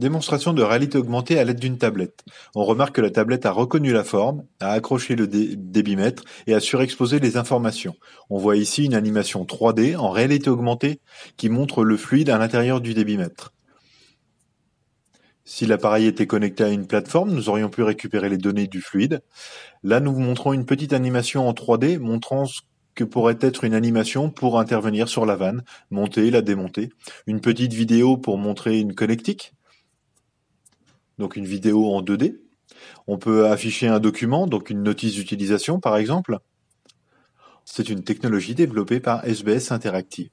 Démonstration de réalité augmentée à l'aide d'une tablette. On remarque que la tablette a reconnu la forme, a accroché le débimètre débitmètre et a surexposé les informations. On voit ici une animation 3D en réalité augmentée qui montre le fluide à l'intérieur du débitmètre. Si l'appareil était connecté à une plateforme, nous aurions pu récupérer les données du fluide. Là, nous vous montrons une petite animation en 3D montrant ce que pourrait être une animation pour intervenir sur la vanne, monter, la démonter. Une petite vidéo pour montrer une connectique donc une vidéo en 2D. On peut afficher un document, donc une notice d'utilisation par exemple. C'est une technologie développée par SBS Interactive.